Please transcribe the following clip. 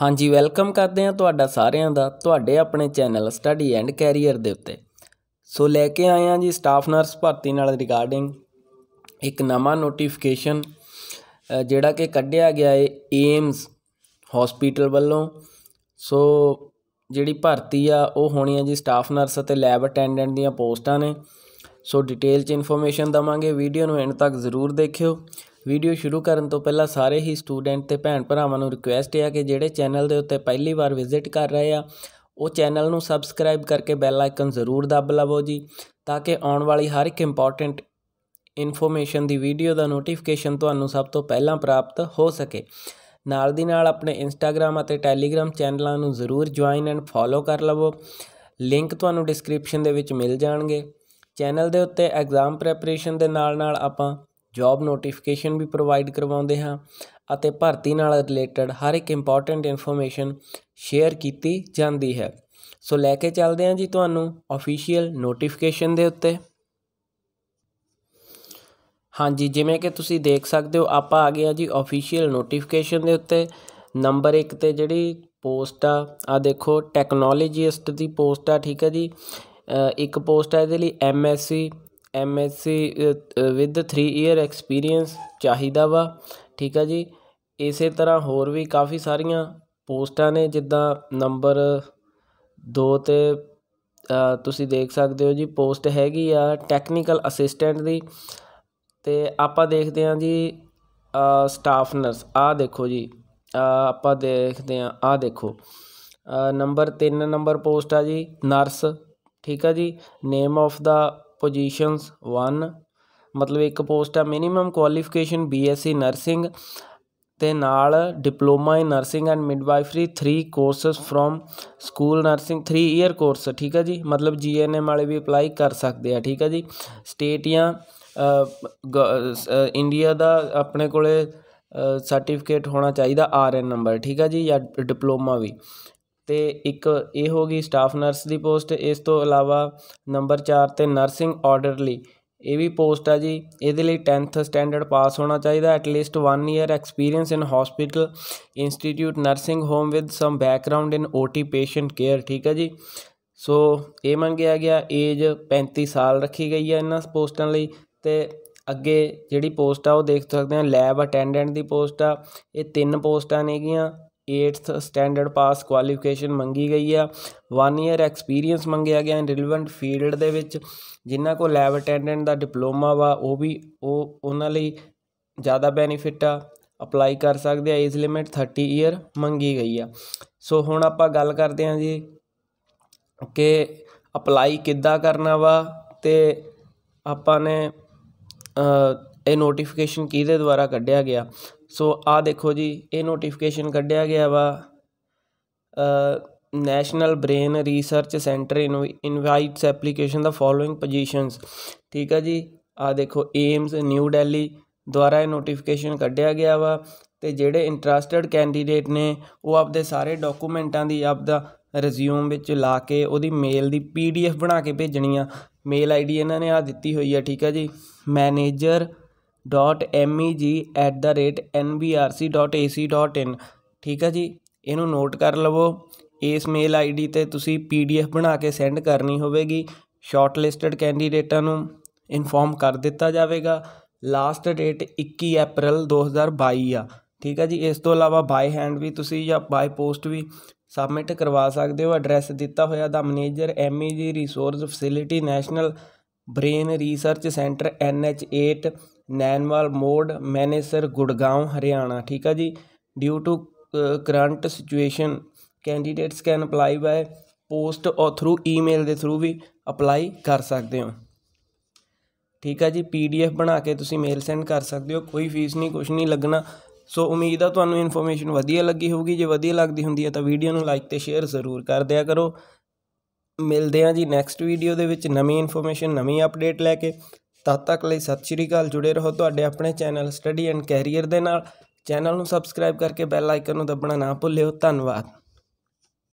ਹਾਂਜੀ ਵੈਲਕਮ ਕਰਦੇ ਹਾਂ ਤੁਹਾਡਾ ਸਾਰਿਆਂ ਦਾ ਤੁਹਾਡੇ ਆਪਣੇ ਚੈਨਲ ਸਟੱਡੀ ਐਂਡ ਕੈਰੀਅਰ ਦੇ ਉੱਤੇ ਸੋ ਲੈ ਕੇ ਆਏ ਹਾਂ ਜੀ ਸਟਾਫ ਨਰਸ ਭਰਤੀ ਨਾਲ ਰਿਗਾਰਡਿੰਗ ਇੱਕ ਨਵਾਂ ਨੋਟੀਫਿਕੇਸ਼ਨ ਜਿਹੜਾ ਕਿ ਕੱਢਿਆ ਗਿਆ ਏ ਏਮਸ ਹਸਪੀਟਲ ਵੱਲੋਂ ਸੋ ਜਿਹੜੀ ਭਰਤੀ ਆ ਉਹ ਹੋਣੀ ਆ ਜੀ ਸਟਾਫ ਨਰਸ ਅਤੇ ਲੈਬ ਅਟੈਂਡੈਂਟ ਦੀਆਂ ਪੋਸਟਾਂ ਨੇ ਸੋ ਡਿਟੇਲ 'ਚ ਇਨਫੋਰਮੇਸ਼ਨ ਦਵਾਂਗੇ ਵੀਡੀਓ ਨੂੰ ਐਂਡ ਤੱਕ ਜ਼ਰੂਰ ਦੇਖਿਓ ਵੀਡੀਓ ਸ਼ੁਰੂ ਕਰਨ ਤੋਂ ਪਹਿਲਾਂ ਸਾਰੇ ਹੀ ਸਟੂਡੈਂਟ ਤੇ ਭੈਣ ਭਰਾਵਾਂ ਨੂੰ ਰਿਕੁਐਸਟ ਹੈ ਕਿ ਜਿਹੜੇ ਚੈਨਲ ਦੇ ਉੱਤੇ ਪਹਿਲੀ ਵਾਰ ਵਿਜ਼ਿਟ ਕਰ ਰਹੇ ਆ ਉਹ ਚੈਨਲ ਨੂੰ ਸਬਸਕ੍ਰਾਈਬ ਕਰਕੇ ਬੈਲ ਆਈਕਨ ਜ਼ਰੂਰ ਦਬ ਲਵੋ ਜੀ ਤਾਂ ਕਿ ਆਉਣ ਵਾਲੀ ਹਰ ਇੱਕ ਇੰਪੋਰਟੈਂਟ ਇਨਫੋਰਮੇਸ਼ਨ ਦੀ ਵੀਡੀਓ ਦਾ ਨੋਟੀਫਿਕੇਸ਼ਨ ਤੁਹਾਨੂੰ ਸਭ ਤੋਂ ਪਹਿਲਾਂ ਪ੍ਰਾਪਤ ਹੋ ਸਕੇ ਨਾਲ ਦੀ ਨਾਲ ਆਪਣੇ ਇੰਸਟਾਗ੍ਰam ਅਤੇ ਟੈਲੀਗ੍ਰam ਚੈਨਲਾਂ ਨੂੰ ਜ਼ਰੂਰ ਜੁਆਇਨ ਐਂਡ ਫੋਲੋ ਕਰ ਲਵੋ ਲਿੰਕ ਤੁਹਾਨੂੰ ਡਿਸਕ੍ਰਿਪਸ਼ਨ ਦੇ ਵਿੱਚ ਮਿਲ ਜਾਣਗੇ ਚੈਨਲ ਦੇ ਉੱਤੇ ਐਗਜ਼ਾਮ ਪ੍ਰੈਪਰੇਸ਼ਨ ਦੇ ਨਾਲ ਨਾਲ ਆਪਾਂ ਜੌਬ ਨੋਟੀਫਿਕੇਸ਼ਨ ਵੀ ਪ੍ਰੋਵਾਈਡ ਕਰਵਾਉਂਦੇ ਹਾਂ ਅਤੇ ਭਰਤੀ ਨਾਲ ਰਿਲੇਟਡ ਹਰ ਇੱਕ ਇੰਪੋਰਟੈਂਟ ਇਨਫੋਰਮੇਸ਼ਨ ਸ਼ੇਅਰ ਕੀਤੀ ਜਾਂਦੀ ਹੈ ਸੋ ਲੈ ਕੇ ਚੱਲਦੇ ਹਾਂ ਜੀ ਤੁਹਾਨੂੰ ਅਫੀਸ਼ੀਅਲ ਨੋਟੀਫਿਕੇਸ਼ਨ ਦੇ ਉੱਤੇ ਹਾਂਜੀ ਜਿਵੇਂ ਕਿ ਤੁਸੀਂ ਦੇਖ ਸਕਦੇ ਹੋ ਆਪਾਂ ਆ ਗਏ ਆ ਜੀ ਅਫੀਸ਼ੀਅਲ ਨੋਟੀਫਿਕੇਸ਼ਨ ਦੇ ਉੱਤੇ ਨੰਬਰ 1 ਤੇ ਜਿਹੜੀ ਪੋਸਟ ਆ ਆ ਦੇਖੋ ਟੈਕਨੋਲੋਜੀਸਟ ਦੀ ਪੋਸਟ ਆ ਠੀਕ ਹੈ ਜੀ ਇੱਕ ਪੋਸਟ ਆ ਇਹਦੇ ਲਈ MSc M S C with 3 year experience ਚਾਹੀਦਾ ਵਾ ਠੀਕ ਆ ਜੀ ਇਸੇ ਤਰ੍ਹਾਂ ਹੋਰ ਵੀ ਕਾਫੀ ਸਾਰੀਆਂ ਪੋਸਟਾਂ ਨੇ ਜਿੱਦਾਂ ਨੰਬਰ 2 'ਤੇ ਤੁਸੀਂ ਦੇਖ ਸਕਦੇ ਹੋ ਜੀ ਪੋਸਟ ਹੈਗੀ ਆ ਟੈਕਨੀਕਲ ਅਸਿਸਟੈਂਟ ਦੀ ਤੇ ਆਪਾਂ ਦੇਖਦੇ ਹਾਂ ਜੀ ਸਟਾਫ ਨਰਸ ਆਹ ਦੇਖੋ ਜੀ ਆਪਾਂ ਦੇਖਦੇ ਹਾਂ ਆਹ ਦੇਖੋ ਨੰਬਰ 3 ਨੰਬਰ ਪੋਸਟ ਆ ਜੀ ਨਰਸ ਠੀਕ ਆ ਜੀ ਨੇਮ ਆਫ ਦਾ ਪੋਜੀਸ਼ਨਸ 1 ਮਤਲਬ ਇੱਕ ਪੋਸਟ ਹੈ ਮਿਨੀਮਮ ਕੁਆਲੀਫਿਕੇਸ਼ਨ ਬੀਐਸਸੀ ਨਰਸਿੰਗ ਤੇ ਨਾਲ diploma in nursing and midwifery 3 courses from school nursing 3 year course ਠੀਕ ਹੈ ਜੀ ਮਤਲਬ ਜੀਐਨਐਮ ਵਾਲੇ ਵੀ ਅਪਲਾਈ ਕਰ ਸਕਦੇ ਆ ਠੀਕ ਹੈ ਜੀ ਸਟੇਟ ਜਾਂ ਇੰਡੀਆ ਦਾ ਆਪਣੇ ਕੋਲੇ ਸਰਟੀਫਿਕੇਟ ਹੋਣਾ ਚਾਹੀਦਾ ਆਰਐਨ ਨੰਬਰ ਠੀਕ ਹੈ ਜੀ ਜਾਂ ਡਿਪਲੋਮਾ ਵੀ ਤੇ ਇੱਕ ਇਹ ਹੋ ਗਈ ਸਟਾਫ ਨਰਸ ਦੀ ਪੋਸਟ ਇਸ ਤੋਂ ਇਲਾਵਾ ਨੰਬਰ 4 'ਤੇ ਨਰਸਿੰਗ ਆਰਡਰਲੀ ਇਹ ਵੀ ਪੋਸਟ ਆ ਜੀ ਇਹਦੇ ਲਈ 10th ਸਟੈਂਡਰਡ ਪਾਸ ਹੋਣਾ ਚਾਹੀਦਾ at least 1 year experience in hospital institute nursing home with some background in OT patient care ਠੀਕ ਹੈ ਜੀ ਸੋ ਇਹ ਮੰਗਿਆ ਗਿਆ ਏਜ 35 ਸਾਲ ਰੱਖੀ ਗਈ ਹੈ ਇਹਨਾਂ ਪੋਸਟਾਂ ਲਈ ਤੇ ਅੱਗੇ ਜਿਹੜੀ ਪੋਸਟ ਆ ਉਹ ਦੇਖ ਸਕਦੇ ਆ ਲੈਬ ਅਟੈਂਡੈਂਟ ਦੀ ਪੋਸਟ ਆ ਇਹ ਤਿੰਨ ਪੋਸਟਾਂ ਨੇਗੀਆਂ 8th ਸਟੈਂਡਰਡ ਪਾਸ ਕੁਆਲੀਫਿਕੇਸ਼ਨ ਮੰਗੀ ਗਈ ਆ 1 ਇਅਰ ਐਕਸਪੀਰੀਅੰਸ ਮੰਗਿਆ ਗਿਆ ਇਨ ਰਿਲੇਵੈਂਟ ਫੀਲਡ ਦੇ ਵਿੱਚ ਜਿਨ੍ਹਾਂ ਕੋ ਲੈਬ ਅਟੈਂਡੈਂਟ ਦਾ ਡਿਪਲੋਮਾ ਵਾ ਉਹ ਵੀ ਉਹ ਉਹਨਾਂ ਲਈ ਜ਼ਿਆਦਾ ਬੈਨੀਫਿਟ ਆ ਅਪਲਾਈ ਕਰ ਸਕਦੇ ਆ ਏਜ ਲਿਮਿਟ 30 ਇਅਰ ਮੰਗੀ ਗਈ ਆ ਸੋ ਹੁਣ ਆਪਾਂ ਗੱਲ ਕਰਦੇ ਹਾਂ ਜੀ ਕਿ ਅਪਲਾਈ ਕਿੱਦਾਂ ਕਰਨਾ ਵਾ ਤੇ ਆਪਾਂ ਨੇ ਇਹ ਨੋਟੀਫਿਕੇਸ਼ਨ ਕਿਹਦੇ ਦੁਆਰਾ ਕੱਢਿਆ ਗਿਆ ਸੋ ਆ ਦੇਖੋ ਜੀ ਇਹ ਨੋਟੀਫਿਕੇਸ਼ਨ ਕੱਢਿਆ ਗਿਆ ਵਾ national brain research centre invites application the following positions ਠੀਕ ਆ ਜੀ ਆ ਦੇਖੋ ਏਮਸ ਨਿਊ ਦਿੱਲੀ ਦੁਆਰਾ ਇਹ ਨੋਟੀਫਿਕੇਸ਼ਨ ਕੱਢਿਆ ਗਿਆ ਵਾ ਤੇ ਜਿਹੜੇ ਇੰਟਰਸਟਿਡ ਕੈਂਡੀਡੇਟ ਨੇ ਉਹ ਆਪਦੇ ਸਾਰੇ ਡਾਕੂਮੈਂਟਾਂ ਦੀ ਆਪਦਾ ਰਿਜ਼ਿਊਮ ਵਿੱਚ ਲਾ ਕੇ ਉਹਦੀ ਮੇਲ ਦੀ ਪੀਡੀਐਫ ਬਣਾ ਕੇ ਭੇਜਣੀ ਆ ਮੇਲ ਆਈਡੀ ਇਹਨਾਂ ਨੇ ਆ ਦਿੱਤੀ ਹੋਈ ਆ ਠੀਕ ਆ ਜੀ ਮੈਨੇਜਰ ਡੋਟ e ਠੀਕ ਹੈ ਜੀ ਇਹਨੂੰ ਨੋਟ ਕਰ ਲਵੋ ਇਸ ਮੇਲ ਆਈਡੀ ਤੇ ਤੁਸੀਂ ਪੀਡੀਐਫ ਬਣਾ ਕੇ ਸੈਂਡ ਕਰਨੀ ਹੋਵੇਗੀ ਸ਼ਾਰਟ ਲਿਸਟਡ ਕੈਂਡੀਡੇਟਾਂ ਨੂੰ ਇਨਫੋਰਮ ਕਰ ਦਿੱਤਾ ਜਾਵੇਗਾ ਲਾਸਟ ਡੇਟ 21 ਅਪ੍ਰੈਲ 2022 ਆ ਠੀਕ ਹੈ ਜੀ ਇਸ ਤੋਂ ਇਲਾਵਾ ਬਾਈ ਹੈਂਡ ਵੀ ਤੁਸੀਂ ਜਾਂ ਬਾਈ ਪੋਸਟ ਵੀ ਸਬਮਿਟ ਕਰਵਾ ਸਕਦੇ ਹੋ ਐਡਰੈਸ ਦਿੱਤਾ ਹੋਇਆ ਦਾ manager MAG resource facility national brain research centre NH Nainwal Mod Manesar Gurgaon Haryana ਠੀਕ ਆ ਜੀ due to current situation candidates can apply by post or through email ਦੇ ਥਰੂ ਵੀ ਅਪਲਾਈ ਕਰ ਸਕਦੇ ਹੋ ਠੀਕ ਆ ਜੀ ਪੀਡੀਐਫ ਬਣਾ ਕੇ ਤੁਸੀਂ ਮੇਲ ਸੈਂਡ ਕਰ ਸਕਦੇ ਹੋ ਕੋਈ ਫੀਸ ਨਹੀਂ ਕੁਝ ਨਹੀਂ ਲੱਗਣਾ ਸੋ ਉਮੀਦ ਆ ਤੁਹਾਨੂੰ ਇਨਫੋਰਮੇਸ਼ਨ ਵਧੀਆ ਲੱਗੀ ਹੋਊਗੀ ਜੇ ਵਧੀਆ ਲੱਗਦੀ ਹੁੰਦੀ ਹੈ ਤਾਂ ਵੀਡੀਓ ਨੂੰ ਲਾਈਕ ਤੇ ਸ਼ੇਅਰ ਜ਼ਰੂਰ ਕਰ ਦਿਆ ਕਰੋ ਮਿਲਦੇ ਆ ਜੀ ਨੈਕਸਟ ਵੀਡੀਓ ਦੇ ਵਿੱਚ ਨਵੀਂ ਇਨਫੋਰਮੇਸ਼ਨ ਨਵੀਂ ਅਪਡੇਟ ਲੈ ਕੇ ਤਦ ਤੱਕ ਲਈ ਸਤਿ ਸ਼੍ਰੀ ਅਕਾਲ ਜੁੜੇ ਰਹੋ ਤੁਹਾਡੇ ਆਪਣੇ ਚੈਨਲ ਸਟੱਡੀ ਐਂਡ ਕੈਰੀਅਰ ਦੇ ਨਾਲ ਚੈਨਲ ਨੂੰ ਸਬਸਕ੍ਰਾਈਬ ਕਰਕੇ ਬੈਲ ਆਈਕਨ ਨੂੰ ਦਬਣਾ ਨਾ ਭੁੱਲਿਓ ਧੰਨਵਾਦ